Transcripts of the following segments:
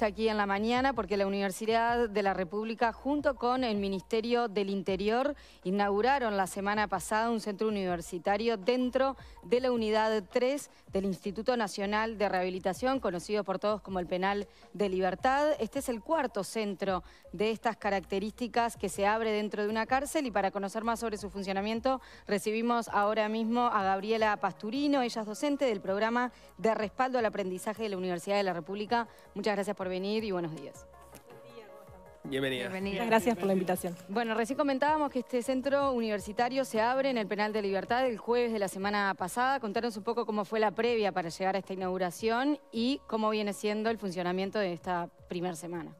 aquí en la mañana porque la Universidad de la República junto con el Ministerio del Interior inauguraron la semana pasada un centro universitario dentro de la unidad 3 del Instituto Nacional de Rehabilitación, conocido por todos como el Penal de Libertad. Este es el cuarto centro de estas características que se abre dentro de una cárcel y para conocer más sobre su funcionamiento recibimos ahora mismo a Gabriela Pasturino, ella es docente del programa de respaldo al aprendizaje de la Universidad de la República. Muchas gracias por venir y buenos días. Bienvenida. Gracias por la invitación. Bueno, recién comentábamos que este centro universitario se abre en el Penal de Libertad el jueves de la semana pasada. Contanos un poco cómo fue la previa para llegar a esta inauguración y cómo viene siendo el funcionamiento de esta primera semana.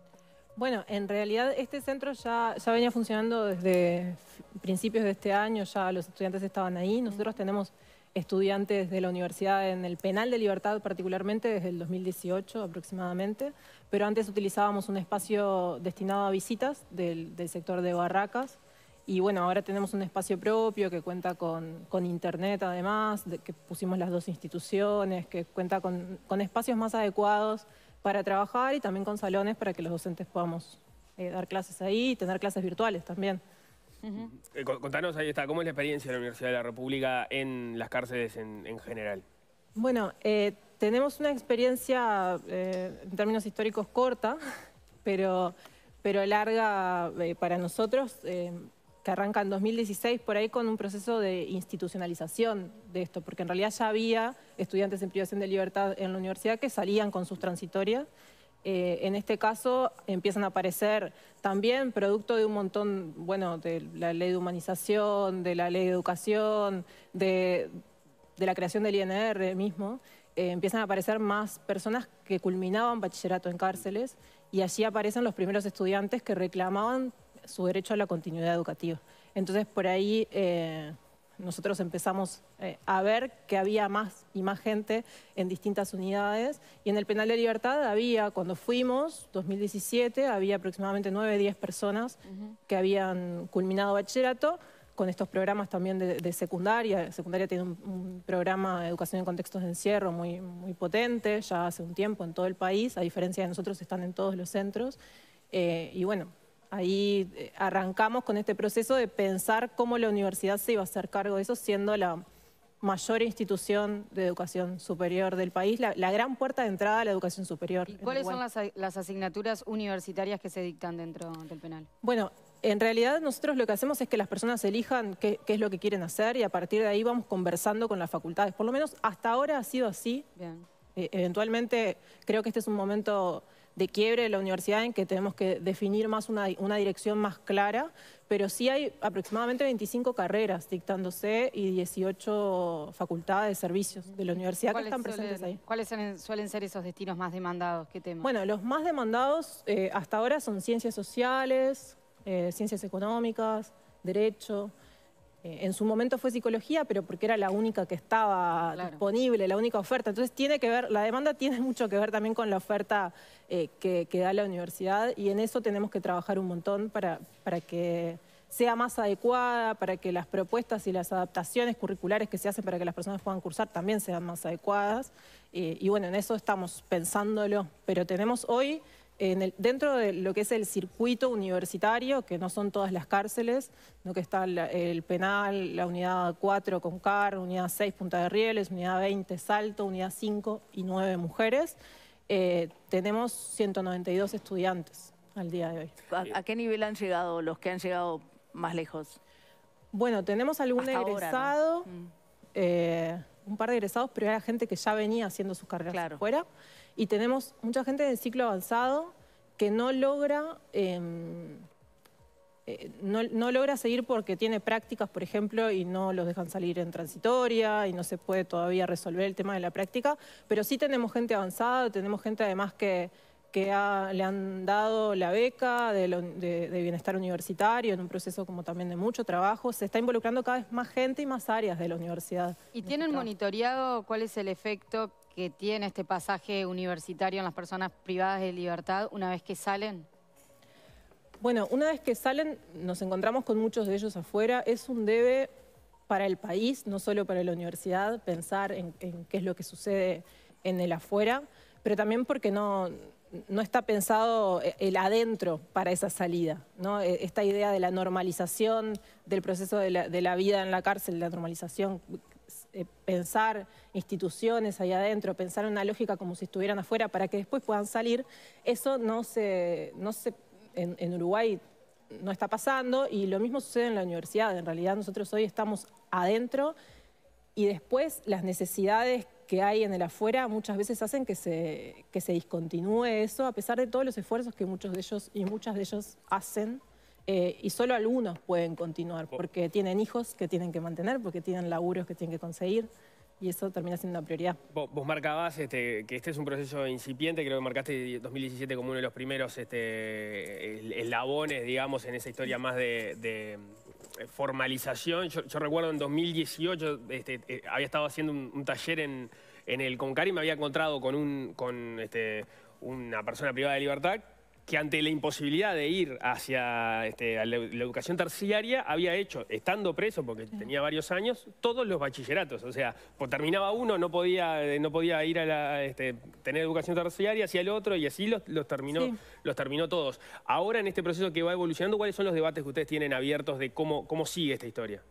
Bueno, en realidad este centro ya, ya venía funcionando desde principios de este año, ya los estudiantes estaban ahí. Nosotros tenemos estudiantes de la universidad en el penal de libertad particularmente desde el 2018 aproximadamente, pero antes utilizábamos un espacio destinado a visitas del, sector de barracas y bueno, ahora tenemos un espacio propio que cuenta con, internet además, que pusimos las dos instituciones, que cuenta con, espacios más adecuados para trabajar y también con salones para que los docentes podamos eh, dar clases ahí y tener clases virtuales también. Eh, contanos, ahí está, ¿cómo es la experiencia de la Universidad de la República en las cárceles en, general? Bueno, eh, tenemos una experiencia eh, en términos históricos corta, pero, pero larga para nosotros, que arranca en 2016 por ahí con un proceso de institucionalización de esto, porque en realidad ya había estudiantes en privación de libertad en la universidad que salían con sus transitorias. Eh, en este caso empiezan a aparecer también producto de un montón, bueno, de la ley de humanización, de la ley de educación, de, la creación del INR mismo, eh, empiezan a aparecer más personas que culminaban bachillerato en cárceles y allí aparecen los primeros estudiantes que reclamaban su derecho a la continuidad educativa. Entonces, por ahí... Eh, nosotros empezamos eh, a ver que había más y más gente en distintas unidades. Y en el penal de libertad había, cuando fuimos, 2017, había aproximadamente 9, 10 personas que habían culminado bachillerato con estos programas también de, de secundaria. Secundaria tiene un, programa de educación en contextos de encierro muy, muy potente, ya hace un tiempo en todo el país, a diferencia de nosotros están en todos los centros. Eh, y bueno, Ahí eh, arrancamos con este proceso de pensar cómo la universidad se iba a hacer cargo de eso, siendo la mayor institución de educación superior del país, la, gran puerta de entrada a la educación superior. ¿Y cuáles son las, asignaturas universitarias que se dictan dentro del penal? Bueno, en realidad nosotros lo que hacemos es que las personas elijan qué, es lo que quieren hacer y a partir de ahí vamos conversando con las facultades. Por lo menos hasta ahora ha sido así. Eh, eventualmente creo que este es un momento de quiebre de la universidad en que tenemos que definir más una, dirección más clara, pero sí hay aproximadamente 25 carreras dictándose y 18 facultades de servicios de la universidad que están presentes ahí. ¿Cuáles suelen, ser esos destinos más demandados? ¿Qué temas? Bueno, los más demandados eh, hasta ahora son ciencias sociales, eh, ciencias económicas, derecho... Eh, en su momento fue psicología, pero porque era la única que estaba disponible, la única oferta. Entonces tiene que ver, la demanda tiene mucho que ver también con la oferta eh, que, da la universidad y en eso tenemos que trabajar un montón para, que sea más adecuada, para que las propuestas y las adaptaciones curriculares que se hacen para que las personas puedan cursar también sean más adecuadas. Eh, y bueno, en eso estamos pensándolo, pero tenemos hoy dentro de lo que es el circuito universitario, que no son todas las cárceles, lo que está el, penal, la unidad 4 con CAR, unidad 6 Punta de Rieles, unidad 20 Salto, unidad 5 y 9 mujeres, eh, tenemos 192 estudiantes al día de hoy. ¿A, qué nivel han llegado los que han llegado más lejos? Bueno, tenemos algún egresado... Mm. Eh, un par de egresados, pero era gente que ya venía haciendo sus carreras fuera Y tenemos mucha gente del ciclo avanzado que no logra, em, eh, no, logra seguir porque tiene prácticas, por ejemplo, y no los dejan salir en transitoria y no se puede todavía resolver el tema de la práctica. Pero sí tenemos gente avanzada, tenemos gente además que que le han dado la beca de, bienestar universitario en un proceso como también de mucho trabajo. Se está involucrando cada vez más gente y más áreas de la universidad. ¿Y tienen monitoreado cuál es el efecto que tiene este pasaje universitario en las personas privadas de libertad una vez que salen? Bueno, una vez que salen, nos encontramos con muchos de ellos afuera. Es un debe para el país, no solo para la universidad, pensar en qué es lo que sucede en el afuera, pero también porque no, no está pensado eh, el adentro para esa salida, ¿no? E, esta idea de la normalización del proceso de la, vida en la cárcel, la normalización, eh, pensar instituciones ahí adentro, pensar una lógica como si estuvieran afuera para que después puedan salir, eso no se, no se en Uruguay no está pasando y lo mismo sucede en la universidad. En realidad nosotros hoy estamos adentro y después las necesidades que hay en el afuera muchas veces hacen que se, que se discontinúe eso, a pesar de todos los esfuerzos que muchos de ellos y muchas de ellos hacen. Eh, y solo algunos pueden continuar, porque tienen hijos que tienen que mantener, porque tienen laburos que tienen que conseguir y eso termina siendo una prioridad. Vos, marcabas este, que este es un proceso incipiente, creo que marcaste 2017 como uno de los primeros este, eslabones, digamos, en esa historia más de, eh, formalización. Yo, recuerdo en 2018 este, eh, había estado haciendo un, taller en, el Concari y me había encontrado con, un, este, una persona privada de libertad que ante la imposibilidad de ir hacia este, la, educación terciaria, había hecho, estando preso, porque tenía varios años, todos los bachilleratos. O sea, pues, terminaba uno, no podía, eh, no podía ir a este, tener educación terciaria, hacía el otro, y así los, terminó, los terminó todos. Ahora, en este proceso que va evolucionando, ¿cuáles son los debates que ustedes tienen abiertos de cómo, cómo sigue esta historia?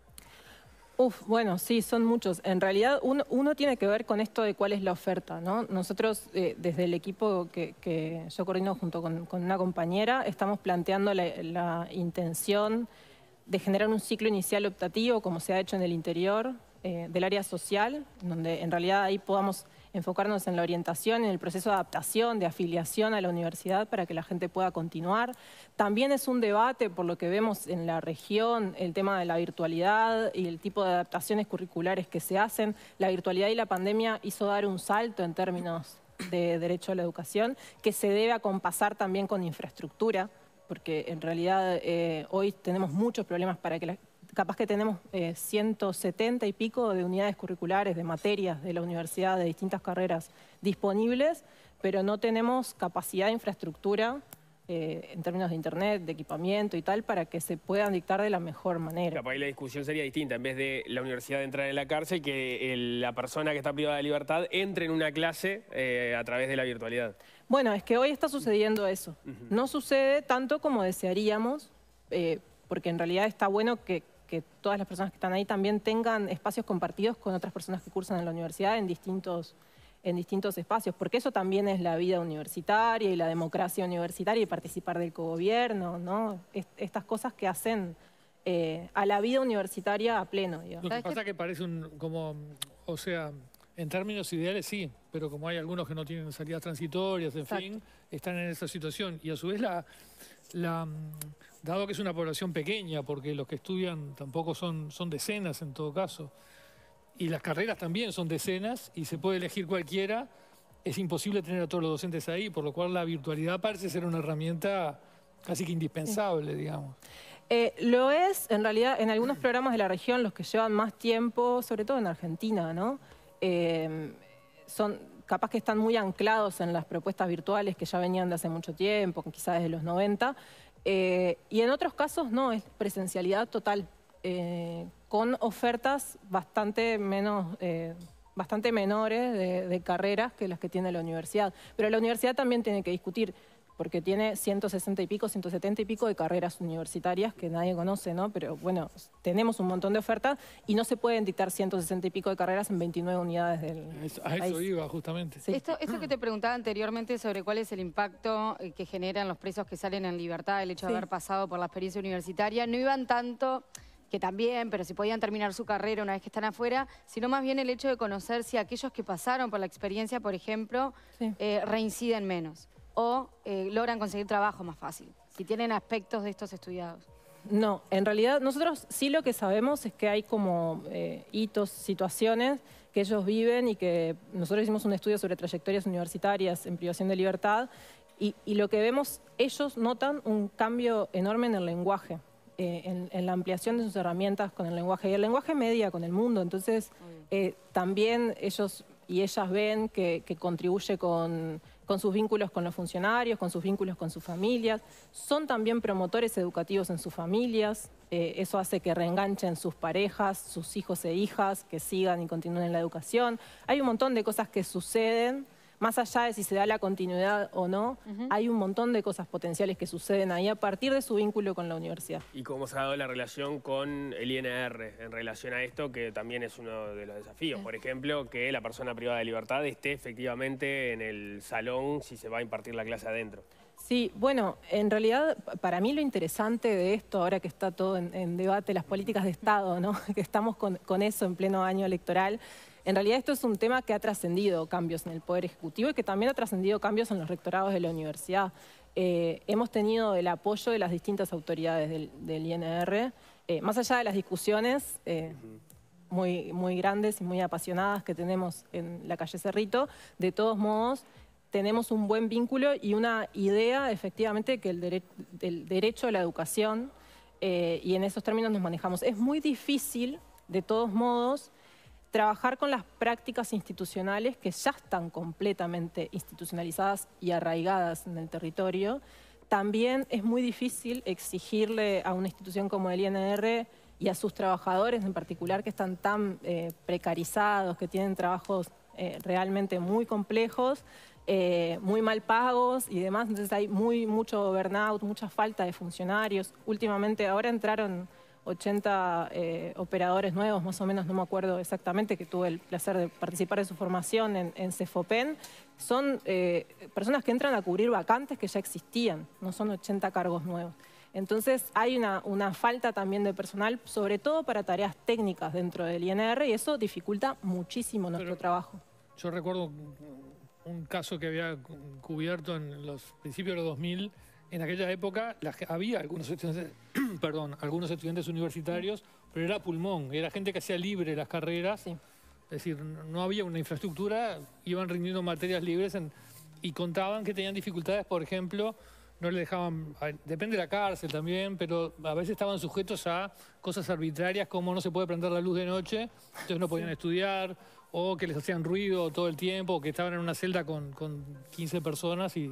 Uf, bueno, sí, son muchos. En realidad uno, tiene que ver con esto de cuál es la oferta, ¿no? Nosotros eh, desde el equipo que, yo coordino junto con, una compañera estamos planteando la intención de generar un ciclo inicial optativo como se ha hecho en el interior, eh, del área social, donde en realidad ahí podamos enfocarnos en la orientación, en el proceso de adaptación, de afiliación a la universidad para que la gente pueda continuar. También es un debate, por lo que vemos en la región, el tema de la virtualidad y el tipo de adaptaciones curriculares que se hacen. La virtualidad y la pandemia hizo dar un salto en términos de derecho a la educación, que se debe acompasar también con infraestructura, porque en realidad eh, hoy tenemos muchos problemas para que la, capaz que tenemos 170 eh, y pico de unidades curriculares, de materias de la universidad, de distintas carreras disponibles, pero no tenemos capacidad de infraestructura eh, en términos de internet, de equipamiento y tal, para que se puedan dictar de la mejor manera. Capaz ahí la discusión sería distinta, en vez de la universidad entrar en la cárcel, que la persona que está privada de libertad entre en una clase eh, a través de la virtualidad. Bueno, es que hoy está sucediendo eso. No sucede tanto como desearíamos, porque en realidad está bueno que, que todas las personas que están ahí también tengan espacios compartidos con otras personas que cursan en la universidad en distintos, en distintos espacios, porque eso también es la vida universitaria y la democracia universitaria y participar del cogobierno, ¿no? estas cosas que hacen eh, a la vida universitaria a pleno. Lo que pasa es que parece un, como, o sea, en términos ideales sí, pero como hay algunos que no tienen salidas transitorias, en fin, están en esa situación. Y a su vez, la, mm, dado que es una población pequeña, porque los que estudian tampoco son, son decenas en todo caso, y las carreras también son decenas y se puede elegir cualquiera, es imposible tener a todos los docentes ahí, por lo cual la virtualidad parece ser una herramienta casi que indispensable, digamos. Eh, lo es, en realidad, en algunos programas de la región, los que llevan más tiempo, sobre todo en Argentina, ¿no? Em, son capaz que están muy anclados en las propuestas virtuales que ya venían de hace mucho tiempo, quizás desde los 90, eh, y en otros casos no, es presencialidad total, eh, con ofertas bastante menos eh, bastante menores de, carreras que las que tiene la universidad. Pero la universidad también tiene que discutir porque tiene 160 y pico, 170 y pico de carreras universitarias que nadie conoce, ¿no? Pero bueno, tenemos un montón de ofertas y no se pueden dictar 160 y pico de carreras en 29 unidades del A eso iba, justamente. Sí. Esto, que te preguntaba anteriormente sobre cuál es el impacto eh, que generan los presos que salen en libertad, el hecho de haber pasado por la experiencia universitaria, no iban tanto que también, pero si podían terminar su carrera una vez que están afuera, sino más bien el hecho de conocer si aquellos que pasaron por la experiencia, por ejemplo, eh, reinciden menos o eh, logran conseguir trabajo más fácil, si tienen aspectos de estos estudiados. No, en realidad nosotros sí lo que sabemos es que hay como eh, hitos, situaciones que ellos viven y que nosotros hicimos un estudio sobre trayectorias universitarias en privación de libertad y, lo que vemos, ellos notan un cambio enorme en el lenguaje. Eh, en, la ampliación de sus herramientas con el lenguaje y el lenguaje media con el mundo. Entonces, también ellos y ellas ven que contribuye con con sus vínculos con los funcionarios, con sus vínculos con sus familias. Son también promotores educativos en sus familias. Eh, eso hace que reenganchen sus parejas, sus hijos e hijas, que sigan y continúen la educación. Hay un montón de cosas que suceden más allá de si se da la continuidad o no, hay un montón de cosas potenciales que suceden ahí a partir de su vínculo con la universidad. ¿Y cómo se ha dado la relación con el INR en relación a esto, que también es uno de los desafíos? Por ejemplo, que la persona privada de libertad esté efectivamente en el salón si se va a impartir la clase adentro. Sí, bueno, en realidad para mí lo interesante de esto, ahora que está todo en, debate, las políticas de Estado, ¿no? que estamos con, eso en pleno año electoral, en realidad esto es un tema que ha trascendido cambios en el Poder Ejecutivo y que también ha trascendido cambios en los rectorados de la universidad. Eh, hemos tenido el apoyo de las distintas autoridades del, INR, eh, más allá de las discusiones... Eh, muy, muy, grandes y muy apasionadas que tenemos en la calle Cerrito. De todos modos, tenemos un buen vínculo y una idea efectivamente que el, derecho a la educación eh, y en esos términos nos manejamos. Es muy difícil, de todos modos, trabajar con las prácticas institucionales que ya están completamente institucionalizadas y arraigadas en el territorio. También es muy difícil exigirle a una institución como el INR y a sus trabajadores en particular que están tan eh, precarizados, que tienen trabajos eh, realmente muy complejos, eh, muy mal pagos y demás. Entonces hay muy mucho burnout, mucha falta de funcionarios. Últimamente ahora entraron 80 eh, operadores nuevos, más o menos, no me acuerdo exactamente, que tuve el placer de participar de su formación en, Cefopen. Son eh, personas que entran a cubrir vacantes que ya existían, no son 80 cargos nuevos. Entonces hay una, falta también de personal, sobre todo para tareas técnicas dentro del INR, y eso dificulta muchísimo nuestro trabajo. Yo recuerdo un caso que había cubierto en los principios de los 2000. En aquella época había algunos estudiantes, perdón, algunos estudiantes universitarios, pero era pulmón, era gente que hacía libre las carreras. Es decir, no había una infraestructura, iban rindiendo materias libres y contaban que tenían dificultades, por ejemplo, no le dejaban, depende de la cárcel también, pero a veces estaban sujetos a cosas arbitrarias como no se puede prender la luz de noche, entonces no podían estudiar, o que les hacían ruido todo el tiempo, o que estaban en una celda con, 15 personas y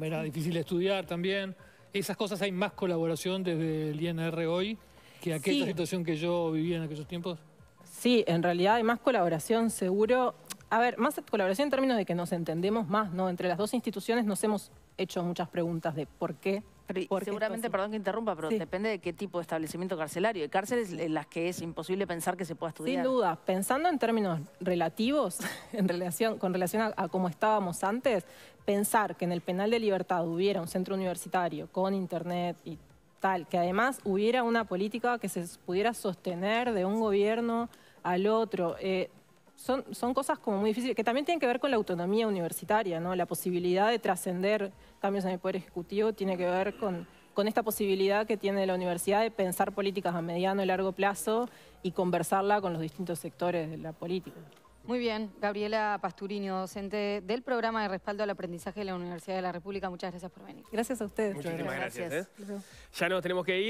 era difícil estudiar también. Esas cosas hay más colaboración desde el INR hoy que aquella situación que yo vivía en aquellos tiempos. Sí, en realidad hay más colaboración seguro a ver, más colaboración en términos de que nos entendemos más, ¿no? Entre las dos instituciones nos hemos hecho muchas preguntas de por qué. seguramente, perdón que interrumpa, pero depende de qué tipo de establecimiento carcelario. Hay cárceles en las que es imposible pensar que se pueda estudiar. Sin duda, pensando en términos relativos, en relación, con relación a, cómo estábamos antes, pensar que en el penal de libertad hubiera un centro universitario con internet y tal, que además hubiera una política que se pudiera sostener de un gobierno al otro. Eh, son, cosas como muy difíciles, que también tienen que ver con la autonomía universitaria, ¿no? La posibilidad de trascender cambios en el Poder Ejecutivo tiene que ver con, con esta posibilidad que tiene la universidad de pensar políticas a mediano y largo plazo y conversarla con los distintos sectores de la política. Muy bien, Gabriela Pasturino, docente del programa de respaldo al aprendizaje de la Universidad de la República. Muchas gracias por venir. Gracias a ustedes. Muchísimas gracias. ¿eh? Ya nos tenemos que ir.